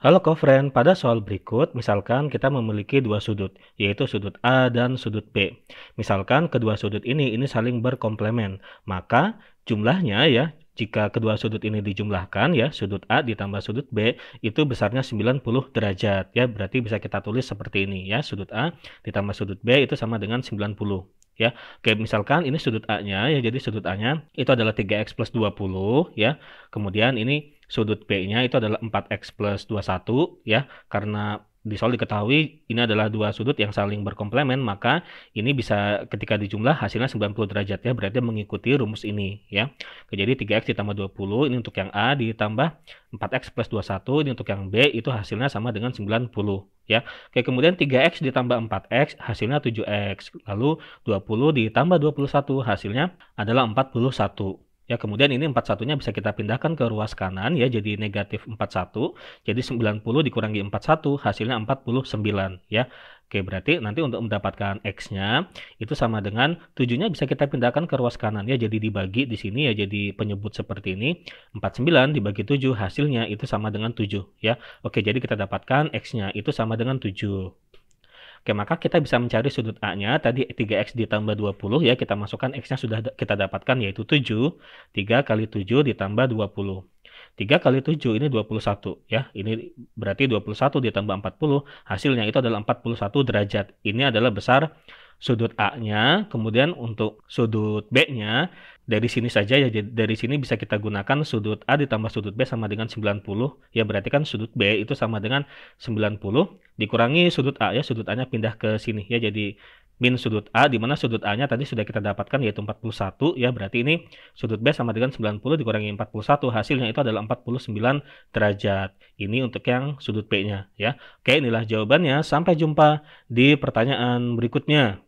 Halo kofren, pada soal berikut, misalkan kita memiliki dua sudut, yaitu sudut A dan sudut B. Misalkan kedua sudut ini ini saling berkomplement, maka jumlahnya ya, jika kedua sudut ini dijumlahkan ya, sudut A ditambah sudut B itu besarnya 90 derajat ya, berarti bisa kita tulis seperti ini ya, sudut A ditambah sudut B itu sama dengan 90 ya. Oke, misalkan ini sudut A-nya ya, jadi sudut A-nya itu adalah 3x plus 20 ya. Kemudian ini sudut p nya itu adalah 4X plus 21 ya. Karena di soal diketahui ini adalah dua sudut yang saling berkomplement maka ini bisa ketika dijumlah hasilnya 90 derajat ya berarti mengikuti rumus ini ya jadi 3x ditambah 20 ini untuk yang A ditambah 4x plus 21 ini untuk yang B itu hasilnya sama dengan 90 ya Oke kemudian 3x ditambah 4x hasilnya 7x lalu 20 ditambah 21 hasilnya adalah 41 Ya, kemudian ini 41-nya bisa kita pindahkan ke ruas kanan ya jadi negatif 41. Jadi 90 dikurangi 41 hasilnya 49 ya. Oke, berarti nanti untuk mendapatkan X-nya itu sama dengan 7-nya bisa kita pindahkan ke ruas kanan ya jadi dibagi di sini ya jadi penyebut seperti ini 49 dibagi 7 hasilnya itu sama dengan 7 ya. Oke, jadi kita dapatkan X-nya itu sama dengan 7. Oke, maka kita bisa mencari sudut A-nya. Tadi 3X ditambah 20 ya, kita masukkan X-nya sudah kita dapatkan yaitu 7. 3 kali 7 ditambah 20. 3 kali 7 ini 21 ya. Ini berarti 21 ditambah 40 hasilnya itu adalah 41 derajat. Ini adalah besar sudut A-nya, kemudian untuk sudut B-nya dari sini saja ya dari sini bisa kita gunakan sudut A ditambah sudut B sama dengan 90 ya berarti kan sudut B itu sama dengan 90 dikurangi sudut A ya sudut A-nya pindah ke sini ya jadi min sudut A di mana sudut A-nya tadi sudah kita dapatkan yaitu 41 ya berarti ini sudut B sama dengan 90 dikurangi 41 hasilnya itu adalah 49 derajat. Ini untuk yang sudut B-nya ya. Oke, inilah jawabannya. Sampai jumpa di pertanyaan berikutnya.